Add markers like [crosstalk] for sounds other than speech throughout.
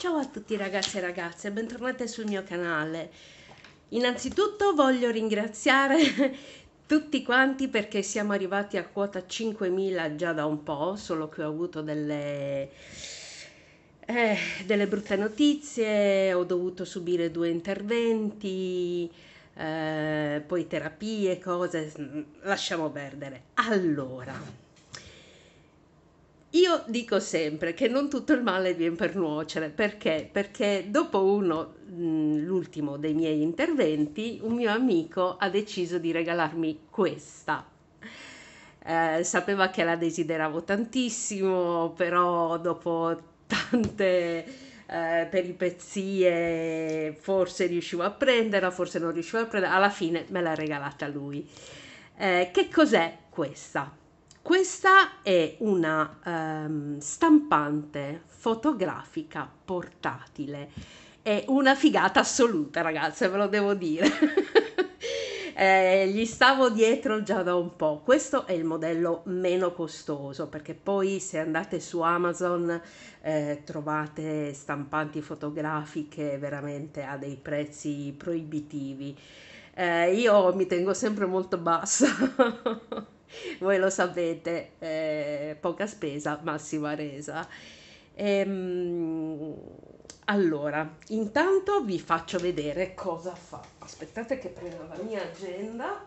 Ciao a tutti ragazzi e ragazze, bentornate sul mio canale. Innanzitutto voglio ringraziare [laughs] tutti quanti perché siamo arrivati a quota 5.000 già da un po', solo che ho avuto delle, eh, delle brutte notizie, ho dovuto subire due interventi, eh, poi terapie, cose, mm, lasciamo perdere. Allora... Io dico sempre che non tutto il male viene per nuocere, perché? Perché dopo uno, l'ultimo dei miei interventi, un mio amico ha deciso di regalarmi questa. Eh, sapeva che la desideravo tantissimo, però dopo tante eh, peripezie forse riuscivo a prenderla, forse non riuscivo a prenderla, alla fine me l'ha regalata lui. Eh, che cos'è questa? Questa è una ehm, stampante fotografica portatile. È una figata assoluta, ragazze, ve lo devo dire. [laughs] eh, gli stavo dietro già da un po'. Questo è il modello meno costoso perché poi se andate su Amazon eh, trovate stampanti fotografiche veramente a dei prezzi proibitivi. Eh, io mi tengo sempre molto bassa. [laughs] [laughs] voi lo sapete, eh, poca spesa, massima resa. Ehm, allora, intanto vi faccio vedere cosa fa. Aspettate che prendo la mia agenda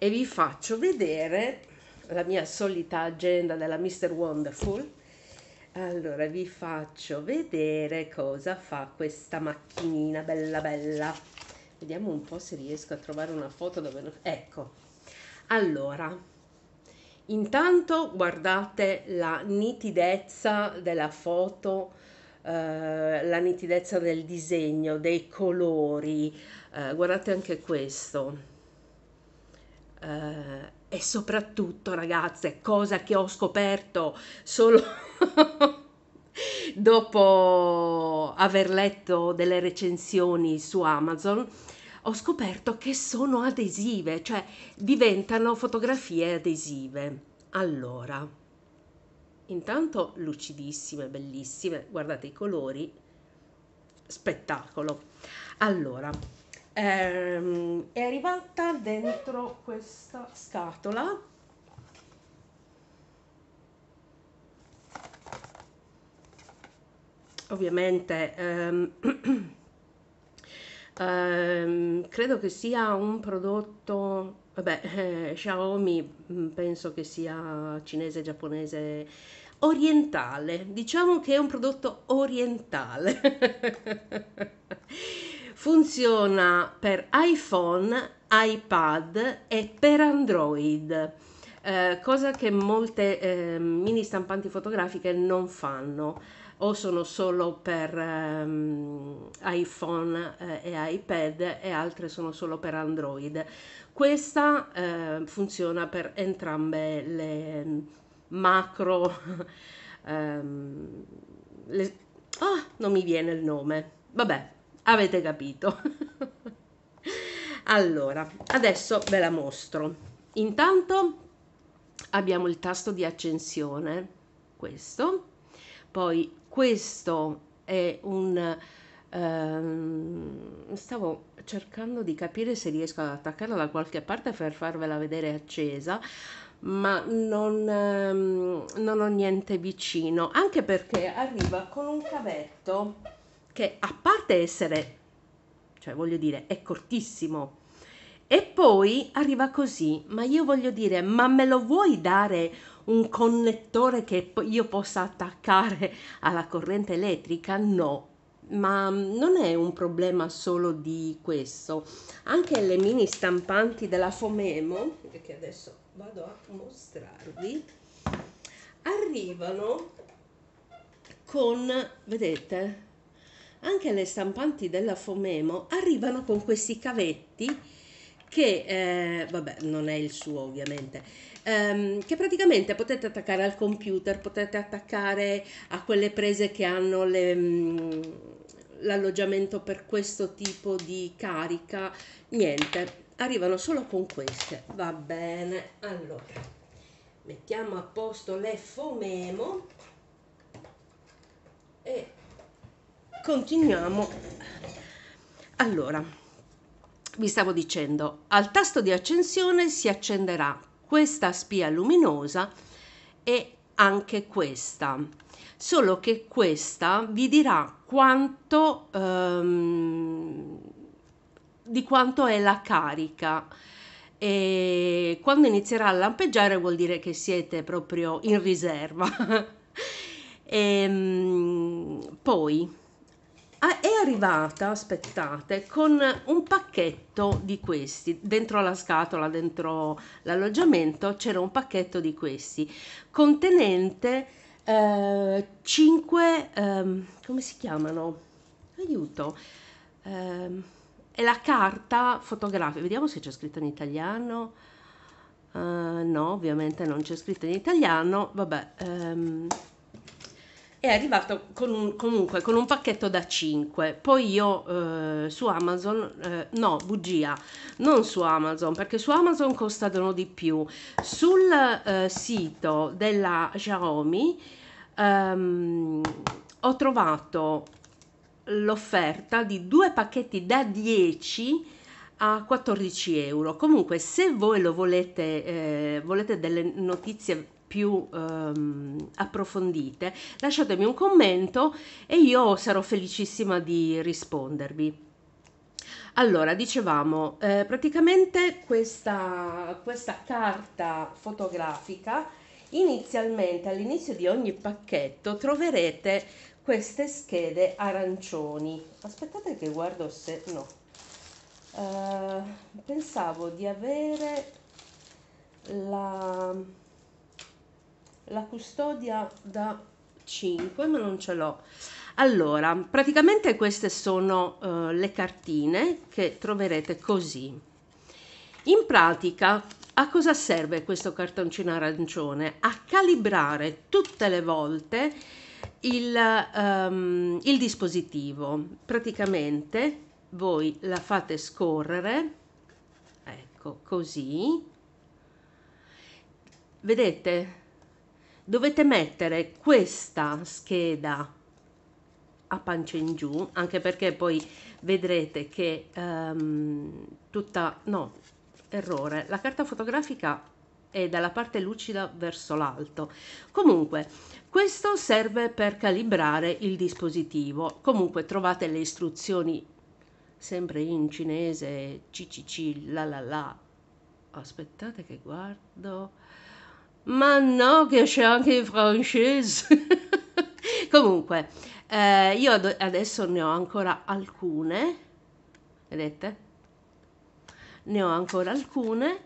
e vi faccio vedere la mia solita agenda della Mr. Wonderful. Allora vi faccio vedere cosa fa questa macchinina bella bella. Vediamo un po' se riesco a trovare una foto dove... Ecco, allora, intanto guardate la nitidezza della foto, eh, la nitidezza del disegno, dei colori, eh, guardate anche questo. Eh, e soprattutto, ragazze, cosa che ho scoperto solo [laughs] dopo aver letto delle recensioni su Amazon, ho scoperto che sono adesive, cioè diventano fotografie adesive. Allora, intanto lucidissime, bellissime, guardate i colori, spettacolo. Allora, ehm, è arrivata dentro questa scatola ovviamente ehm, [clears throat] Ehm, credo che sia un prodotto, vabbè, eh, Xiaomi mm, penso che sia cinese, giapponese, orientale. Diciamo che è un prodotto orientale. [laughs] Funziona per iPhone, iPad e per Android. Eh, cosa che molte eh, mini stampanti fotografiche non fanno o sono solo per um, iPhone eh, e iPad e altre sono solo per Android. Questa eh, funziona per entrambe le ehm, macro... Um, [laughs] le... Oh, non mi viene il nome. Vabbè, avete capito. [laughs] allora, adesso ve la mostro. Intanto abbiamo il tasto di accensione, questo, poi questo è un... Ehm, stavo cercando di capire se riesco ad attaccarla da qualche parte per farvela vedere accesa, ma non, ehm, non ho niente vicino, anche perché arriva con un cavetto che a parte essere, cioè voglio dire, è cortissimo, e poi arriva così, ma io voglio dire, ma me lo vuoi dare un connettore che io possa attaccare alla corrente elettrica? No. Ma mm, non è un problema solo di questo, anche le mini stampanti della Fomemo, che adesso vado a mostrarvi, arrivano con, vedete, anche le stampanti della Fomemo arrivano con questi cavetti che, eh, vabbè, non è il suo ovviamente, ehm, che praticamente potete attaccare al computer, potete attaccare a quelle prese che hanno le... Mm, l'alloggiamento per questo tipo di carica niente arrivano solo con queste va bene allora mettiamo a posto le fomemo e continuiamo allora vi stavo dicendo al tasto di accensione si accenderà questa spia luminosa e anche questa. Solo che questa vi dirà quanto ehm, di quanto è la carica. E quando inizierà a lampeggiare vuol dire che siete proprio in riserva. [laughs] e, ehm, poi Ah, è arrivata, aspettate, con un pacchetto di questi. Dentro la scatola, dentro l'alloggiamento, c'era un pacchetto di questi contenente 5, eh, ehm, come si chiamano? Aiuto. Eh, è la carta fotografica, vediamo se c'è scritto in italiano. Uh, no, ovviamente non c'è scritto in italiano. Vabbè, ehm, è arrivato con un, comunque con un pacchetto da 5 poi io eh, su Amazon eh, no bugia non su Amazon perché su Amazon costano di più sul eh, sito della Xiaomi ehm, ho trovato l'offerta di due pacchetti da 10 a 14 euro comunque se voi lo volete eh, volete delle notizie più ehm, approfondite, lasciatemi un commento e io sarò felicissima di rispondervi. Allora, dicevamo, eh, praticamente questa, questa carta fotografica, inizialmente all'inizio di ogni pacchetto troverete queste schede arancioni. Aspettate che guardo se no. Uh, pensavo di avere la la custodia da 5, ma non ce l'ho. Allora, praticamente queste sono uh, le cartine che troverete così. In pratica, a cosa serve questo cartoncino arancione? A calibrare tutte le volte il, um, il dispositivo. Praticamente voi la fate scorrere, ecco così. Vedete? dovete mettere questa scheda a pancia in giù anche perché poi vedrete che um, tutta no errore la carta fotografica è dalla parte lucida verso l'alto comunque questo serve per calibrare il dispositivo comunque trovate le istruzioni sempre in cinese ccc la la la aspettate che guardo ma no, che c'è anche in francese. [laughs] Comunque, eh, io ad- adesso ne ho ancora alcune, vedete? Ne ho ancora alcune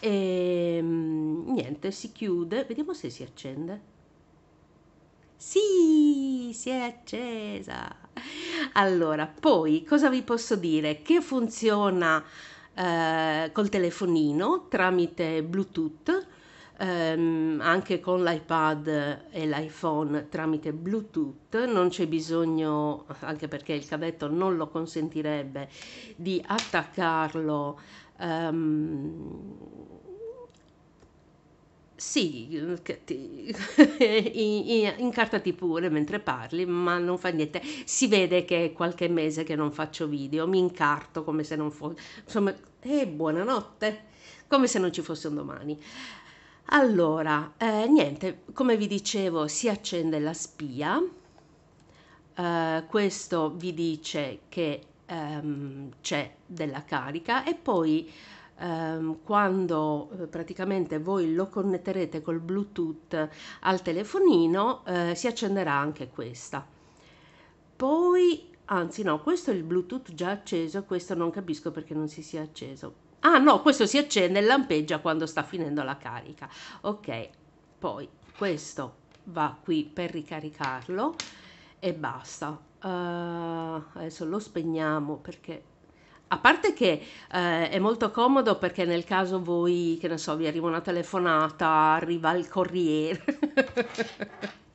e ehm, niente, si chiude. Vediamo se si accende. Sì, si è accesa. Allora, poi cosa vi posso dire? Che funziona eh, col telefonino tramite Bluetooth ehm, anche con l'iPad e l'iPhone tramite Bluetooth, non c'è bisogno, anche perché il cavetto non lo consentirebbe, di attaccarlo. Ehm, sì, [laughs] incartati pure mentre parli, ma non fa niente. Si vede che è qualche mese che non faccio video, mi incarto come se non fosse... Insomma, e eh, buonanotte, come se non ci fosse un domani. Allora, eh, niente, come vi dicevo, si accende la spia. Eh, questo vi dice che ehm, c'è della carica e poi ehm, quando eh, praticamente voi lo connetterete col Bluetooth al telefonino eh, si accenderà anche questa. Poi, anzi no, questo è il Bluetooth già acceso, questo non capisco perché non si sia acceso Ah no, questo si accende e lampeggia quando sta finendo la carica. Ok, poi questo va qui per ricaricarlo e basta. Uh, adesso lo spegniamo perché a parte che eh, è molto comodo perché nel caso voi, che ne so, vi arriva una telefonata, arriva il corriere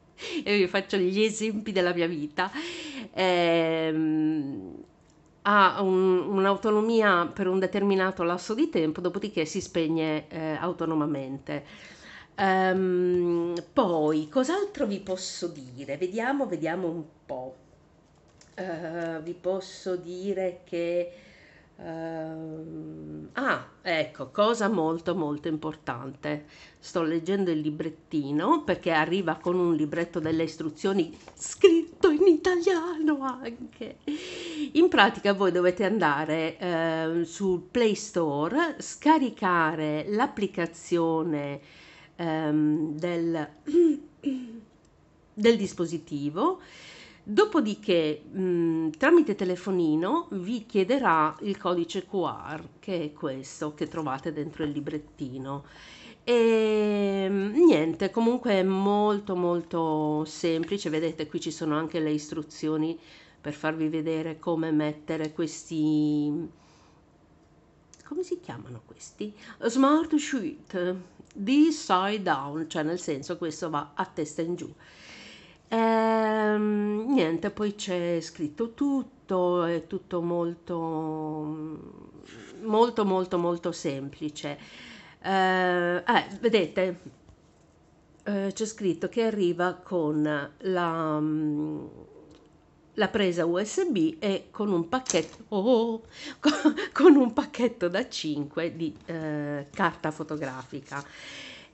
[laughs] e vi faccio gli esempi della mia vita. Ehm, ha un, un'autonomia per un determinato lasso di tempo, dopodiché si spegne eh, autonomamente. Um, poi, cos'altro vi posso dire? Vediamo, vediamo un po'. Uh, vi posso dire che Uh, ah, ecco, cosa molto molto importante. Sto leggendo il librettino perché arriva con un libretto delle istruzioni scritto in italiano anche. In pratica voi dovete andare uh, sul Play Store, scaricare l'applicazione um, del, [clears throat] del dispositivo Dopodiché, mh, mm, tramite telefonino vi chiederà il codice QR, che è questo che trovate dentro il librettino. E mm, niente, comunque è molto molto semplice, vedete qui ci sono anche le istruzioni per farvi vedere come mettere questi come si chiamano questi? Smart Sheet di side down, cioè nel senso questo va a testa in giù. Ehm, niente, poi c'è scritto tutto, è tutto molto, molto, molto, molto semplice. Ehm, ah, vedete, eh, c'è scritto che arriva con la, la presa USB e con un pacchetto, oh, oh, oh, con, con, un pacchetto da 5 di eh, carta fotografica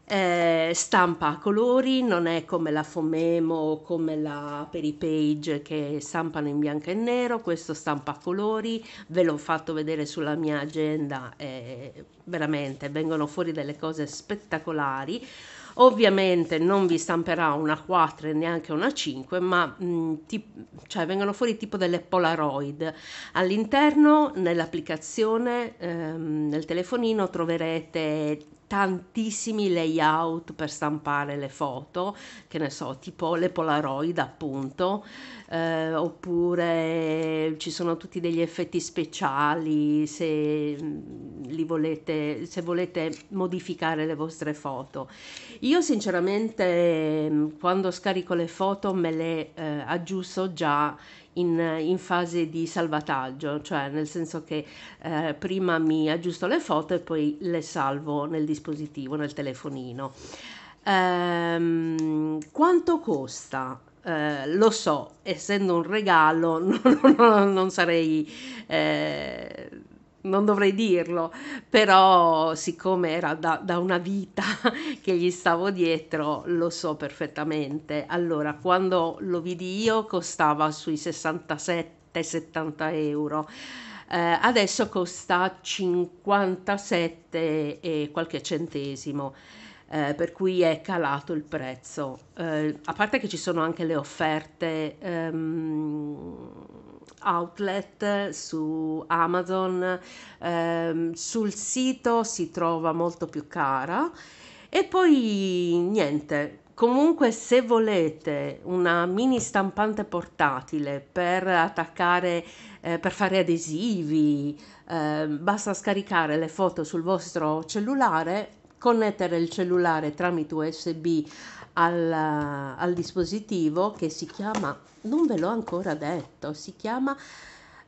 eh, stampa a colori, non è come la Fomemo o come la Peripage che stampano in bianco e nero, questo stampa a colori, ve l'ho fatto vedere sulla mia agenda, eh, veramente vengono fuori delle cose spettacolari. Ovviamente non vi stamperà una 4 e neanche una 5, ma mh, mm, ti, cioè, vengono fuori tipo delle Polaroid. All'interno, nell'applicazione, ehm, nel telefonino, troverete tantissimi layout per stampare le foto, che ne so, tipo le Polaroid appunto, eh, oppure ci sono tutti degli effetti speciali se mm, li volete se volete modificare le vostre foto. Io sinceramente mm, quando scarico le foto me le eh, aggiusto già in, in fase di salvataggio, cioè nel senso che eh, prima mi aggiusto le foto e poi le salvo nel dispositivo, nel telefonino. Ehm, quanto costa? Eh, lo so, essendo un regalo, [laughs] non, non, non sarei, eh, non dovrei dirlo, però siccome era da, da, una vita [laughs] che gli stavo dietro, lo so perfettamente. Allora, quando lo vidi io costava sui 67-70 euro. Eh, adesso costa 57 e qualche centesimo. Eh, per cui è calato il prezzo. Eh, a parte che ci sono anche le offerte ehm, outlet su Amazon, ehm, sul sito si trova molto più cara e poi niente. Comunque se volete una mini stampante portatile per attaccare, eh, per fare adesivi, eh, basta scaricare le foto sul vostro cellulare, connettere il cellulare tramite USB al, al dispositivo che si chiama, non ve l'ho ancora detto, si chiama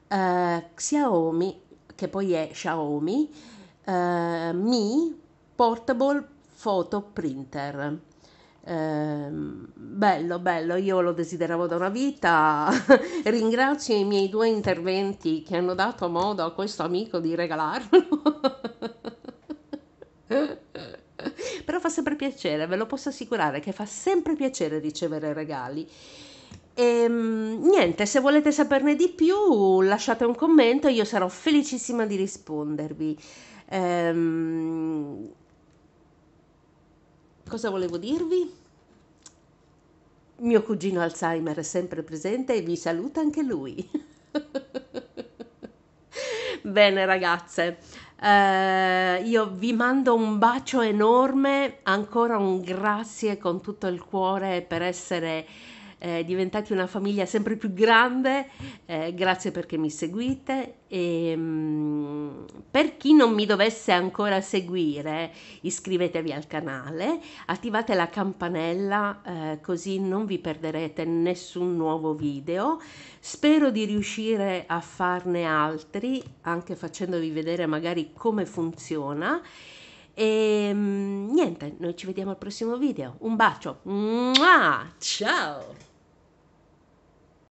eh, Xiaomi, che poi è Xiaomi eh, Mi Portable Photo Printer. Eh, bello, bello, io lo desideravo da una vita. [laughs] Ringrazio i miei due interventi che hanno dato modo a questo amico di regalarlo. [laughs] sempre piacere, ve lo posso assicurare che fa sempre piacere ricevere regali. E, ehm, niente, se volete saperne di più lasciate un commento, io sarò felicissima di rispondervi. Ehm, cosa volevo dirvi? Mio cugino Alzheimer è sempre presente e vi saluta anche lui. [laughs] Bene ragazze. Eh, io vi mando un bacio enorme, ancora un grazie con tutto il cuore per essere eh, diventati una famiglia sempre più grande, eh, grazie perché mi seguite. E, ehm, mh, per chi non mi dovesse ancora seguire, iscrivetevi al canale, attivate la campanella eh, così non vi perderete nessun nuovo video. Spero di riuscire a farne altri, anche facendovi vedere magari come funziona. E ehm, niente, noi ci vediamo al prossimo video. Un bacio. Mua! Ciao!